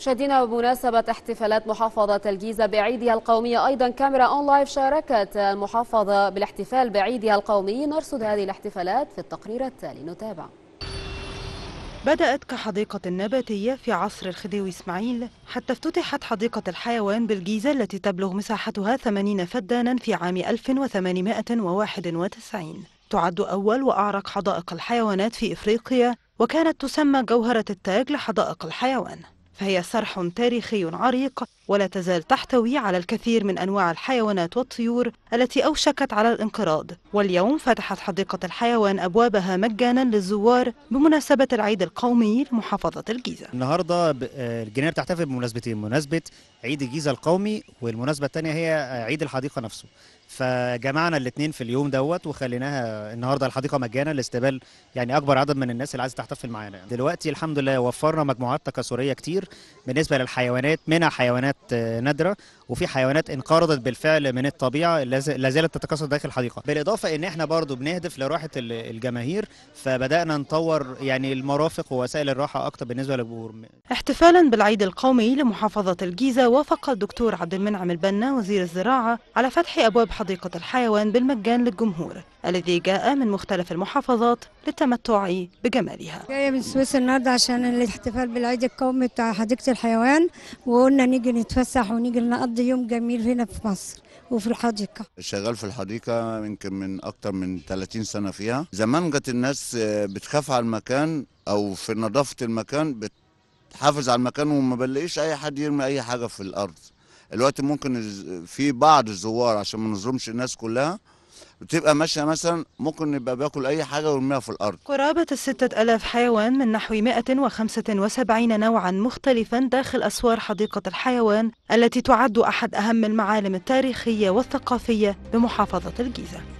مشاهدينا بمناسبة احتفالات محافظة الجيزة بعيدها القومي أيضا كاميرا أون لايف شاركت المحافظة بالاحتفال بعيدها القومي نرصد هذه الاحتفالات في التقرير التالي نتابع بدأت كحديقة نباتية في عصر الخديوي إسماعيل حتى افتتحت حديقة الحيوان بالجيزة التي تبلغ مساحتها 80 فدانا في عام 1891 تعد أول وأعرق حدائق الحيوانات في إفريقيا وكانت تسمى جوهرة التاج لحدائق الحيوان فهي صرح تاريخي عريق ولا تزال تحتوي على الكثير من أنواع الحيوانات والطيور التي أوشكت على الانقراض واليوم فتحت حديقة الحيوان أبوابها مجانا للزوار بمناسبة العيد القومي لمحافظة الجيزة النهاردة آه، الجنينة بتحتفل بمناسبتين مناسبة عيد الجيزة القومي والمناسبة الثانية هي عيد الحديقة نفسه فجمعنا الاثنين في اليوم دوت وخليناها النهارده الحديقه مجانا لاستقبال يعني اكبر عدد من الناس اللي عايزه تحتفل معانا دلوقتي الحمد لله وفرنا مجموعات تكاثريه كتير بالنسبه للحيوانات منها حيوانات حيوانات آه، نادره وفي حيوانات انقرضت بالفعل من الطبيعه لا زالت تتكاثر داخل الحديقه بالاضافه ان احنا برضو بنهدف لراحه الجماهير فبدانا نطور يعني المرافق ووسائل الراحه اكتر بالنسبه للجمهور احتفالا بالعيد القومي لمحافظه الجيزه وافق الدكتور عبد المنعم البنا وزير الزراعه على فتح ابواب حديقه الحيوان بالمجان للجمهور الذي جاء من مختلف المحافظات للتمتع بجمالها جاية من سويسرا النهاردة عشان الاحتفال بالعيد القومي بتاع حديقة الحيوان وقلنا نيجي نتفسح ونيجي نقضي يوم جميل هنا في مصر وفي الحديقة شغال في الحديقة يمكن من أكتر من 30 سنة فيها زمان كانت الناس بتخاف على المكان أو في نظافة المكان بتحافظ على المكان وما بلاقيش أي حد يرمي أي حاجة في الأرض الوقت ممكن في بعض الزوار عشان ما نظلمش الناس كلها بتبقى ماشيه مثلا ممكن نبقى باكل اي حاجه ونرميها في الارض قرابه ال ألاف حيوان من نحو 175 نوعا مختلفا داخل اسوار حديقه الحيوان التي تعد احد اهم المعالم التاريخيه والثقافيه بمحافظه الجيزه